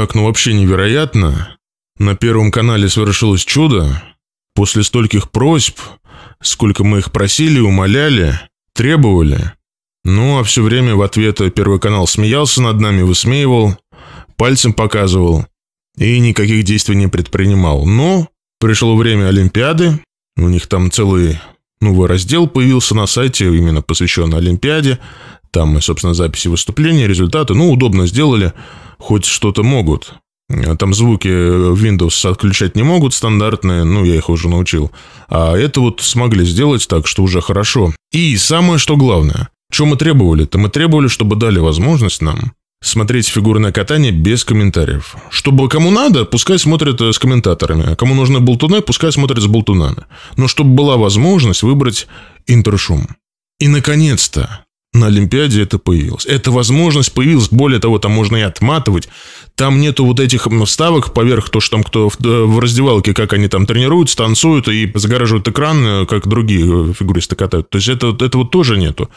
так ну вообще невероятно. На Первом канале совершилось чудо. После стольких просьб, сколько мы их просили, умоляли, требовали. Ну, а все время в ответ Первый канал смеялся над нами, высмеивал, пальцем показывал и никаких действий не предпринимал. Но пришло время Олимпиады, у них там целый новый раздел появился на сайте, именно посвященный Олимпиаде. Там мы, собственно, записи выступления, результаты. Ну, удобно сделали хоть что-то могут. А там звуки Windows отключать не могут стандартные, ну, я их уже научил. А это вот смогли сделать так, что уже хорошо. И самое, что главное, что мы требовали-то? Мы требовали, чтобы дали возможность нам смотреть фигурное катание без комментариев. Чтобы кому надо, пускай смотрят э, с комментаторами. А кому нужны болтуны, пускай смотрят с болтунами. Но чтобы была возможность выбрать интершум. И, наконец-то, на Олимпиаде это появилось. Эта возможность появилась. Более того, там можно и отматывать. Там нету вот этих вставок поверх то, что там кто в, э, в раздевалке, как они там тренируются, танцуют и загораживают экран, э, как другие э, фигуристы катают. То есть это, этого тоже нету.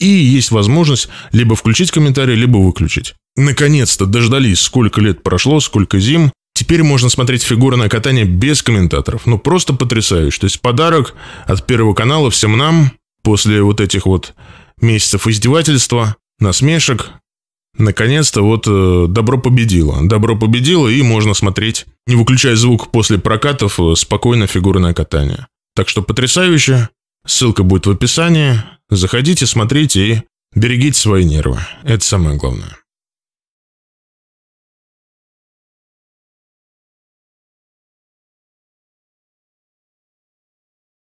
И есть возможность либо включить комментарий, либо выключить. Наконец-то дождались, сколько лет прошло, сколько зим. Теперь можно смотреть фигурное катание без комментаторов. Ну, просто потрясающе. То есть подарок от Первого канала всем нам после вот этих вот месяцев издевательства, насмешек. Наконец-то вот э, добро победило. Добро победило, и можно смотреть, не выключая звук после прокатов, э, спокойно фигурное катание. Так что потрясающе. Ссылка будет в описании. Заходите, смотрите и берегите свои нервы. Это самое главное.